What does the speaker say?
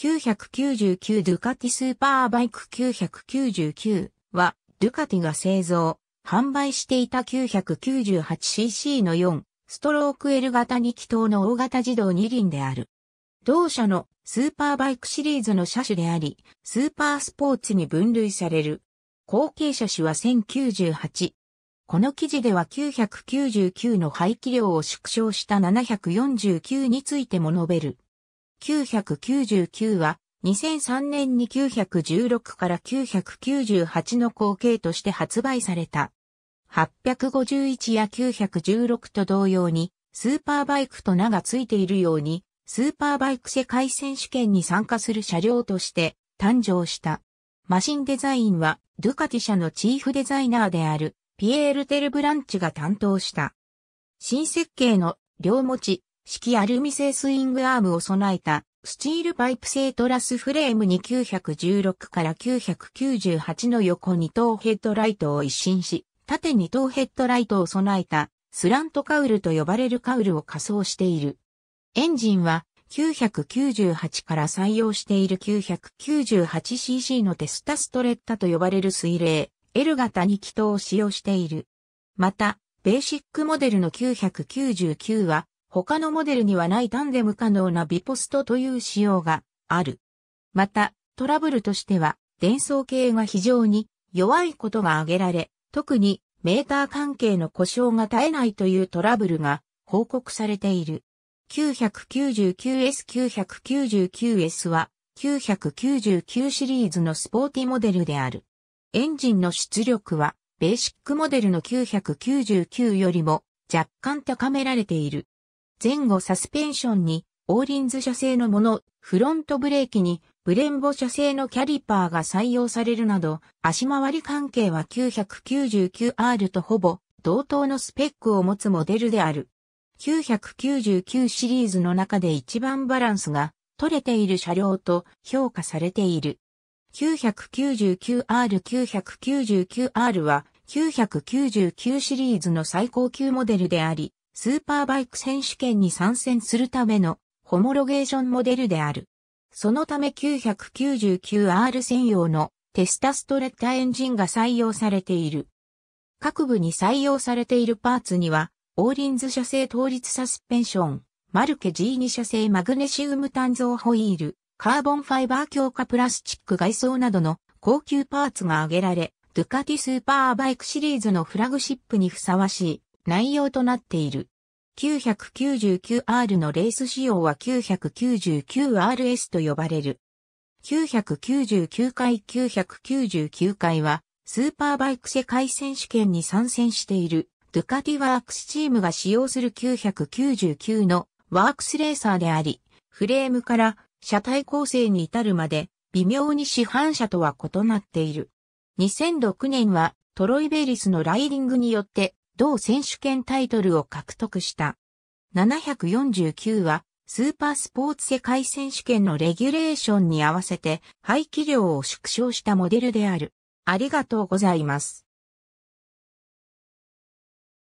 999ドゥカティスーパーバイク999は、ドゥカティが製造、販売していた 998cc の4、ストローク L 型2気筒の大型自動二輪である。同社のスーパーバイクシリーズの車種であり、スーパースポーツに分類される。後継車種は1098。この記事では999の排気量を縮小した749についても述べる。999は、2003年に916から998の後継として発売された。851や916と同様に、スーパーバイクと名が付いているように、スーパーバイク世界選手権に参加する車両として誕生した。マシンデザインは、ドゥカティ社のチーフデザイナーである、ピエール・テルブランチが担当した。新設計の両持ち、式アルミ製スイングアームを備えた、スチールパイプ製トラスフレームに916から998の横二等ヘッドライトを一新し、縦二等ヘッドライトを備えた、スラントカウルと呼ばれるカウルを仮装している。エンジンは、998から採用している 998cc のテスタストレッタと呼ばれる水冷、L 型2気筒を使用している。また、ベーシックモデルの999は、他のモデルにはないタンデム可能なビポストという仕様がある。また、トラブルとしては、伝送系が非常に弱いことが挙げられ、特にメーター関係の故障が絶えないというトラブルが報告されている。999S999S は999シリーズのスポーティモデルである。エンジンの出力はベーシックモデルの999よりも若干高められている。前後サスペンションに、オーリンズ社製のもの、フロントブレーキに、ブレンボ社製のキャリパーが採用されるなど、足回り関係は 999R とほぼ同等のスペックを持つモデルである。999シリーズの中で一番バランスが取れている車両と評価されている。999R999R は999シリーズの最高級モデルであり、スーパーバイク選手権に参戦するためのホモロゲーションモデルである。そのため 999R 専用のテスタストレッタエンジンが採用されている。各部に採用されているパーツには、オーリンズ社製倒立サスペンション、マルケ G2 社製マグネシウム炭造ホイール、カーボンファイバー強化プラスチック外装などの高級パーツが挙げられ、ドゥカティスーパーバイクシリーズのフラグシップにふさわしい内容となっている。999R のレース仕様は 999RS と呼ばれる。999回999回は、スーパーバイク世界選手権に参戦している、ドゥカティワークスチームが使用する999のワークスレーサーであり、フレームから車体構成に至るまで、微妙に市販車とは異なっている。2006年はトロイ・ベリスのライディングによって同選手権タイトルを獲得した。749は、スーパースポーツ世界選手権のレギュレーションに合わせて、排気量を縮小したモデルである。ありがとうございます。